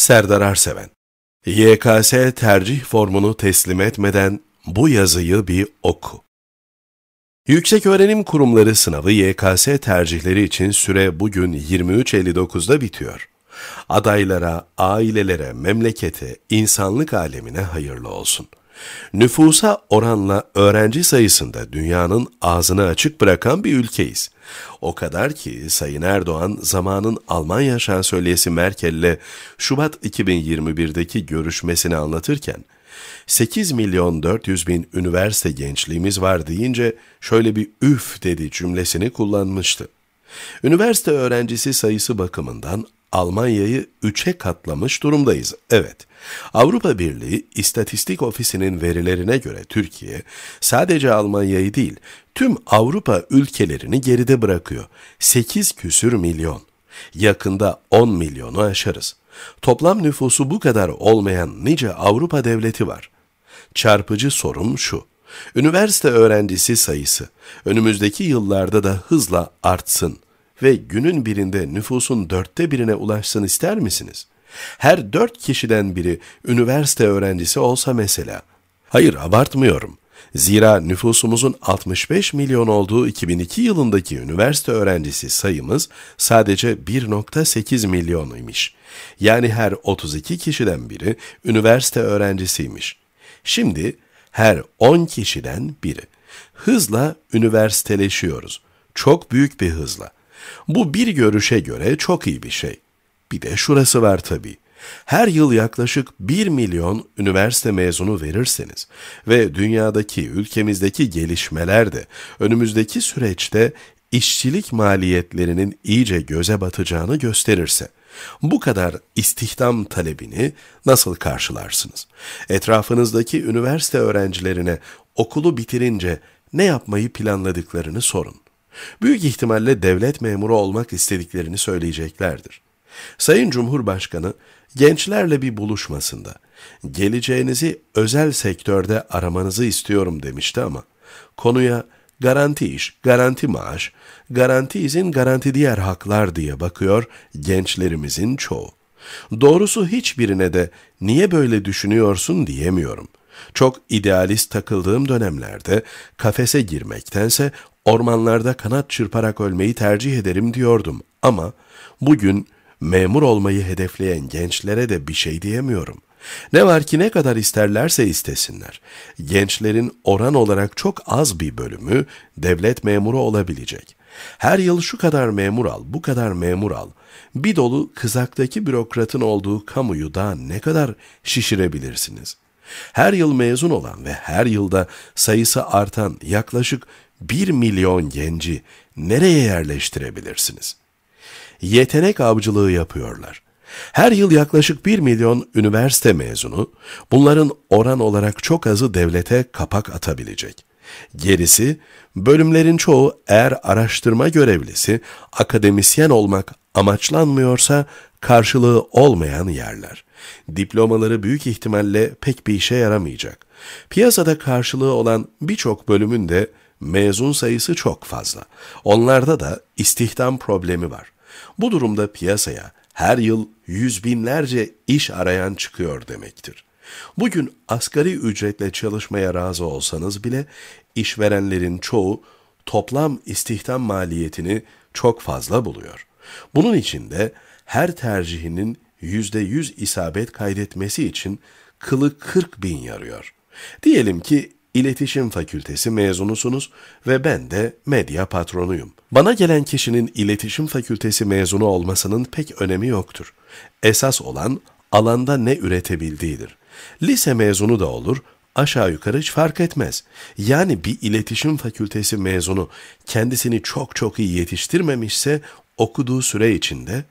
Serdar Arseven YKS tercih formunu teslim etmeden bu yazıyı bir oku. Yüksek öğrenim Kurumları sınavı YKS tercihleri için süre bugün 23.59'da bitiyor. Adaylara, ailelere, memlekete, insanlık alemine hayırlı olsun. Nüfusa oranla öğrenci sayısında dünyanın ağzını açık bırakan bir ülkeyiz. O kadar ki Sayın Erdoğan zamanın Almanya şansölyesi Merkel'le Şubat 2021'deki görüşmesini anlatırken 8 milyon 400 bin üniversite gençliğimiz var deyince şöyle bir üf dedi cümlesini kullanmıştı. Üniversite öğrencisi sayısı bakımından Almanya'yı üçe katlamış durumdayız. Evet, Avrupa Birliği İstatistik Ofisi'nin verilerine göre Türkiye sadece Almanya'yı değil tüm Avrupa ülkelerini geride bırakıyor. 8 küsür milyon. Yakında 10 milyonu aşarız. Toplam nüfusu bu kadar olmayan nice Avrupa devleti var. Çarpıcı sorum şu. Üniversite öğrencisi sayısı önümüzdeki yıllarda da hızla artsın.'' ve günün birinde nüfusun dörtte birine ulaşsın ister misiniz? Her dört kişiden biri üniversite öğrencisi olsa mesela. Hayır abartmıyorum. Zira nüfusumuzun 65 milyon olduğu 2002 yılındaki üniversite öğrencisi sayımız sadece 1.8 milyonuymuş. Yani her 32 kişiden biri üniversite öğrencisiymiş. Şimdi her 10 kişiden biri. Hızla üniversiteleşiyoruz. Çok büyük bir hızla. Bu bir görüşe göre çok iyi bir şey. Bir de şurası var tabii. Her yıl yaklaşık 1 milyon üniversite mezunu verirseniz ve dünyadaki, ülkemizdeki gelişmeler de önümüzdeki süreçte işçilik maliyetlerinin iyice göze batacağını gösterirse, bu kadar istihdam talebini nasıl karşılarsınız? Etrafınızdaki üniversite öğrencilerine okulu bitirince ne yapmayı planladıklarını sorun. Büyük ihtimalle devlet memuru olmak istediklerini söyleyeceklerdir. Sayın Cumhurbaşkanı gençlerle bir buluşmasında geleceğinizi özel sektörde aramanızı istiyorum demişti ama konuya garanti iş, garanti maaş, garanti izin, garanti diğer haklar diye bakıyor gençlerimizin çoğu. Doğrusu hiçbirine de niye böyle düşünüyorsun diyemiyorum. Çok idealist takıldığım dönemlerde kafese girmektense ormanlarda kanat çırparak ölmeyi tercih ederim diyordum ama bugün memur olmayı hedefleyen gençlere de bir şey diyemiyorum. Ne var ki ne kadar isterlerse istesinler. Gençlerin oran olarak çok az bir bölümü devlet memuru olabilecek. Her yıl şu kadar memur al, bu kadar memur al. Bir dolu kızaktaki bürokratın olduğu kamuyu da ne kadar şişirebilirsiniz? Her yıl mezun olan ve her yılda sayısı artan yaklaşık 1 milyon genci nereye yerleştirebilirsiniz? Yetenek avcılığı yapıyorlar. Her yıl yaklaşık 1 milyon üniversite mezunu, bunların oran olarak çok azı devlete kapak atabilecek. Gerisi, bölümlerin çoğu eğer araştırma görevlisi, akademisyen olmak amaçlanmıyorsa karşılığı olmayan yerler. Diplomaları büyük ihtimalle pek bir işe yaramayacak. Piyasada karşılığı olan birçok bölümün de mezun sayısı çok fazla. Onlarda da istihdam problemi var. Bu durumda piyasaya her yıl yüz binlerce iş arayan çıkıyor demektir. Bugün asgari ücretle çalışmaya razı olsanız bile işverenlerin çoğu toplam istihdam maliyetini çok fazla buluyor. Bunun için de her tercihinin %100 isabet kaydetmesi için kılı 40 bin yarıyor. Diyelim ki İletişim Fakültesi mezunusunuz ve ben de medya patronuyum. Bana gelen kişinin İletişim Fakültesi mezunu olmasının pek önemi yoktur. Esas olan alanda ne üretebildiğidir. Lise mezunu da olur, aşağı yukarı hiç fark etmez. Yani bir İletişim fakültesi mezunu kendisini çok çok iyi yetiştirmemişse okuduğu süre içinde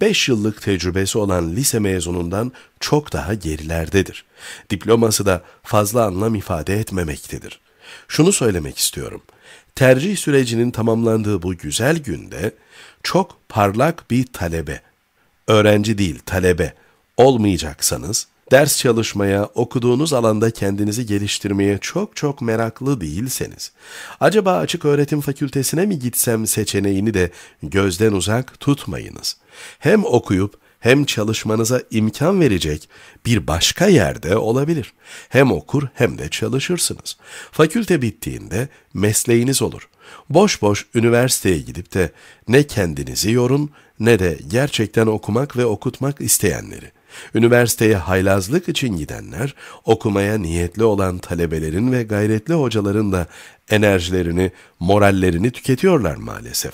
5 yıllık tecrübesi olan lise mezunundan çok daha gerilerdedir. Diploması da fazla anlam ifade etmemektedir. Şunu söylemek istiyorum. Tercih sürecinin tamamlandığı bu güzel günde çok parlak bir talebe, öğrenci değil talebe olmayacaksanız ders çalışmaya, okuduğunuz alanda kendinizi geliştirmeye çok çok meraklı değilseniz, acaba açık öğretim fakültesine mi gitsem seçeneğini de gözden uzak tutmayınız. Hem okuyup hem çalışmanıza imkan verecek bir başka yerde olabilir. Hem okur hem de çalışırsınız. Fakülte bittiğinde mesleğiniz olur. Boş boş üniversiteye gidip de ne kendinizi yorun ne de gerçekten okumak ve okutmak isteyenleri. Üniversiteye haylazlık için gidenler, okumaya niyetli olan talebelerin ve gayretli hocaların da enerjilerini, morallerini tüketiyorlar maalesef.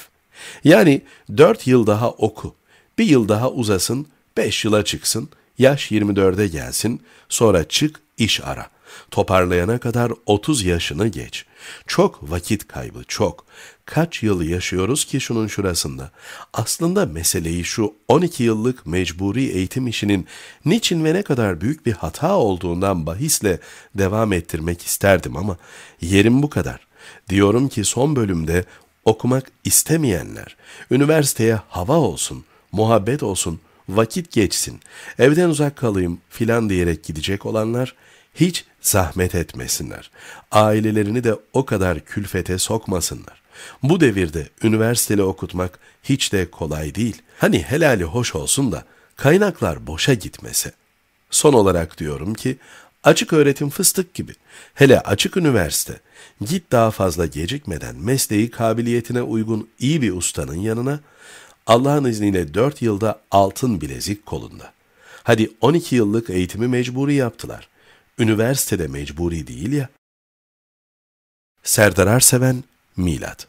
Yani dört yıl daha oku, bir yıl daha uzasın, beş yıla çıksın, yaş 24'e gelsin, sonra çık iş ara. Toparlayana kadar 30 yaşını geç. Çok vakit kaybı, çok. Kaç yıl yaşıyoruz ki şunun şurasında? Aslında meseleyi şu 12 yıllık mecburi eğitim işinin niçin ve ne kadar büyük bir hata olduğundan bahisle devam ettirmek isterdim ama yerim bu kadar. Diyorum ki son bölümde okumak istemeyenler, üniversiteye hava olsun, muhabbet olsun, vakit geçsin, evden uzak kalayım filan diyerek gidecek olanlar, hiç zahmet etmesinler. Ailelerini de o kadar külfete sokmasınlar. Bu devirde üniversiteli okutmak hiç de kolay değil. Hani helali hoş olsun da kaynaklar boşa gitmese. Son olarak diyorum ki açık öğretim fıstık gibi. Hele açık üniversite git daha fazla gecikmeden mesleği kabiliyetine uygun iyi bir ustanın yanına Allah'ın izniyle 4 yılda altın bilezik kolunda. Hadi 12 yıllık eğitimi mecburi yaptılar. Üniversitede mecburi değil ya. Serdar Arseven, Milat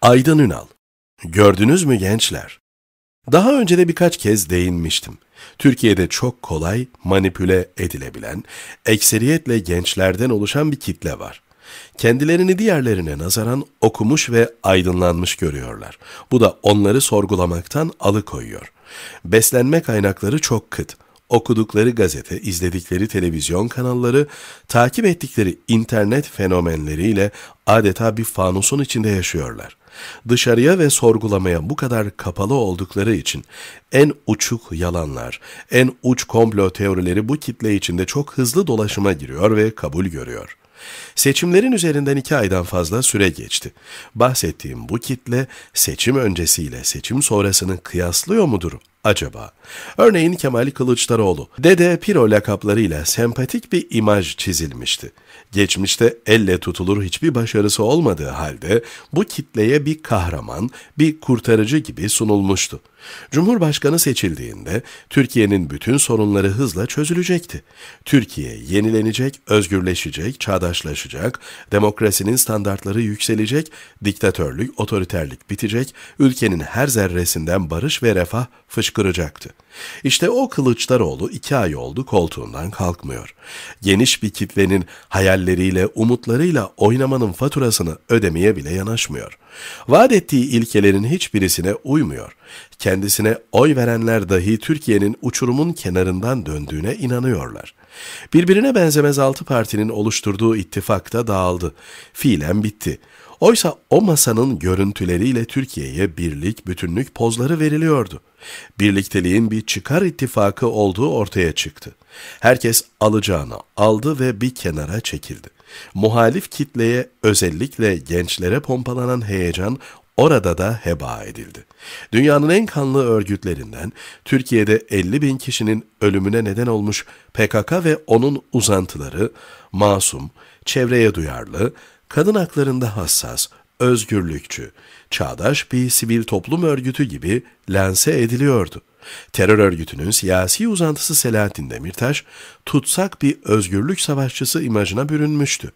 Aydan Ünal Gördünüz mü gençler? Daha önce de birkaç kez değinmiştim. Türkiye'de çok kolay manipüle edilebilen, ekseriyetle gençlerden oluşan bir kitle var. Kendilerini diğerlerine nazaran okumuş ve aydınlanmış görüyorlar. Bu da onları sorgulamaktan alıkoyuyor. Beslenme kaynakları çok kıt okudukları gazete, izledikleri televizyon kanalları, takip ettikleri internet fenomenleriyle adeta bir fanusun içinde yaşıyorlar. Dışarıya ve sorgulamaya bu kadar kapalı oldukları için en uçuk yalanlar, en uç komplo teorileri bu kitle içinde çok hızlı dolaşıma giriyor ve kabul görüyor.'' Seçimlerin üzerinden iki aydan fazla süre geçti. Bahsettiğim bu kitle seçim öncesiyle seçim sonrasını kıyaslıyor mudur acaba? Örneğin Kemal Kılıçdaroğlu, Dede Piro lakaplarıyla sempatik bir imaj çizilmişti. Geçmişte elle tutulur hiçbir başarısı olmadığı halde bu kitleye bir kahraman, bir kurtarıcı gibi sunulmuştu. Cumhurbaşkanı seçildiğinde Türkiye'nin bütün sorunları hızla çözülecekti. Türkiye yenilenecek, özgürleşecek, çağdaşlaşacak, demokrasinin standartları yükselecek, diktatörlük, otoriterlik bitecek, ülkenin her zerresinden barış ve refah fışkıracaktı. İşte o Kılıçdaroğlu iki ay oldu koltuğundan kalkmıyor. Geniş bir kitlenin hayalleriyle, umutlarıyla oynamanın faturasını ödemeye bile yanaşmıyor. Vaat ettiği ilkelerin hiçbirisine uymuyor. Kendisine oy verenler dahi Türkiye'nin uçurumun kenarından döndüğüne inanıyorlar. Birbirine benzemez altı partinin oluşturduğu ittifak da dağıldı. Fiilen bitti. Oysa o masanın görüntüleriyle Türkiye'ye birlik, bütünlük pozları veriliyordu. Birlikteliğin bir çıkar ittifakı olduğu ortaya çıktı. Herkes alacağını aldı ve bir kenara çekildi. Muhalif kitleye özellikle gençlere pompalanan heyecan orada da heba edildi. Dünyanın en kanlı örgütlerinden Türkiye'de 50 bin kişinin ölümüne neden olmuş PKK ve onun uzantıları masum, çevreye duyarlı, kadın haklarında hassas, özgürlükçü, çağdaş bir sivil toplum örgütü gibi lense ediliyordu. Terör örgütünün siyasi uzantısı Selahattin Demirtaş, tutsak bir özgürlük savaşçısı imajına bürünmüştü.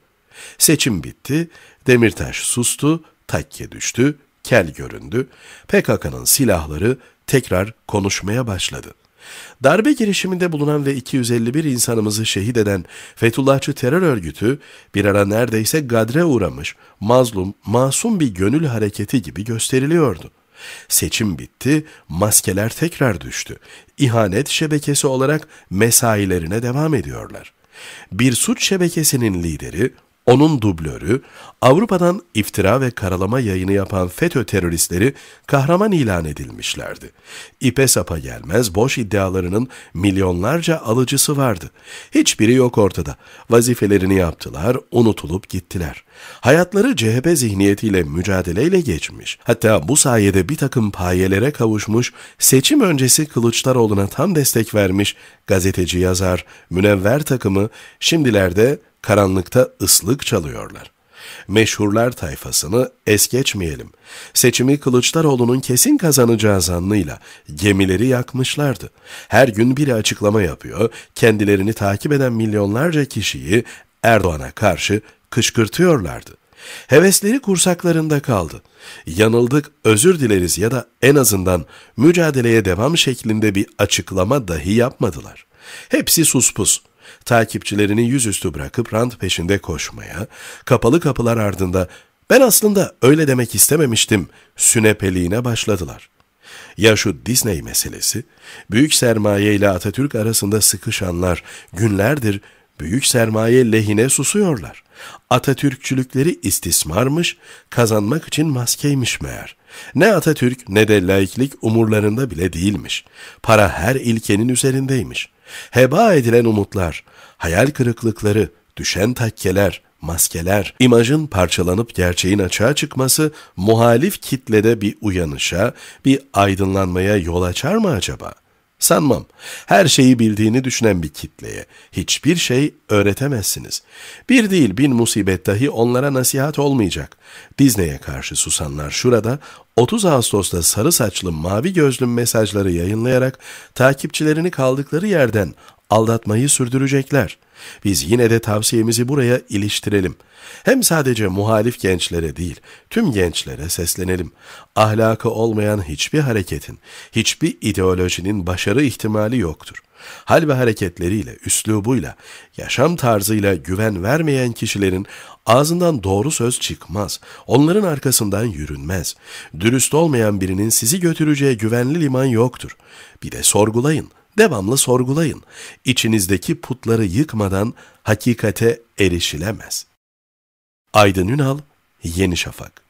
Seçim bitti, Demirtaş sustu, takke düştü, kel göründü, PKK'nın silahları tekrar konuşmaya başladı.'' Darbe girişiminde bulunan ve 251 insanımızı şehit eden Fethullahçı terör örgütü bir ara neredeyse gadre uğramış, mazlum, masum bir gönül hareketi gibi gösteriliyordu. Seçim bitti, maskeler tekrar düştü. İhanet şebekesi olarak mesailerine devam ediyorlar. Bir suç şebekesinin lideri onun dublörü, Avrupa'dan iftira ve karalama yayını yapan FETÖ teröristleri kahraman ilan edilmişlerdi. İpe sapa gelmez boş iddialarının milyonlarca alıcısı vardı. Hiçbiri yok ortada. Vazifelerini yaptılar, unutulup gittiler. Hayatları CHP zihniyetiyle mücadeleyle geçmiş. Hatta bu sayede bir takım payelere kavuşmuş, seçim öncesi Kılıçdaroğlu'na tam destek vermiş gazeteci yazar Münevver takımı şimdilerde karanlıkta ıslık çalıyorlar. Meşhurlar tayfasını es geçmeyelim. Seçimi Kılıçdaroğlu'nun kesin kazanacağı zannıyla gemileri yakmışlardı. Her gün biri açıklama yapıyor, kendilerini takip eden milyonlarca kişiyi Erdoğan'a karşı kışkırtıyorlardı. Hevesleri kursaklarında kaldı. Yanıldık, özür dileriz ya da en azından mücadeleye devam şeklinde bir açıklama dahi yapmadılar. Hepsi suspus takipçilerini yüzüstü bırakıp Rand peşinde koşmaya, kapalı kapılar ardında ben aslında öyle demek istememiştim sünepeliğine başladılar. Ya şu Disney meselesi, büyük sermaye ile Atatürk arasında sıkışanlar günlerdir büyük sermaye lehine susuyorlar. Atatürkçülükleri istismarmış, kazanmak için maskeymiş meğer. Ne Atatürk ne de laiklik umurlarında bile değilmiş. Para her ilkenin üzerindeymiş. Heba edilen umutlar, hayal kırıklıkları, düşen takkeler, maskeler, imajın parçalanıp gerçeğin açığa çıkması muhalif kitlede bir uyanışa, bir aydınlanmaya yol açar mı acaba?'' Sanmam. Her şeyi bildiğini düşünen bir kitleye hiçbir şey öğretemezsiniz. Bir değil bin musibet dahi onlara nasihat olmayacak. Disney'e karşı susanlar şurada 30 Ağustos'ta sarı saçlı mavi gözlüm mesajları yayınlayarak takipçilerini kaldıkları yerden aldatmayı sürdürecekler. Biz yine de tavsiyemizi buraya iliştirelim. Hem sadece muhalif gençlere değil, tüm gençlere seslenelim. Ahlakı olmayan hiçbir hareketin, hiçbir ideolojinin başarı ihtimali yoktur. Hal ve hareketleriyle, üslubuyla, yaşam tarzıyla güven vermeyen kişilerin ağzından doğru söz çıkmaz. Onların arkasından yürünmez. Dürüst olmayan birinin sizi götüreceği güvenli liman yoktur. Bir de sorgulayın. Devamlı sorgulayın. İçinizdeki putları yıkmadan hakikate erişilemez. Aydın Ünal, Yeni Şafak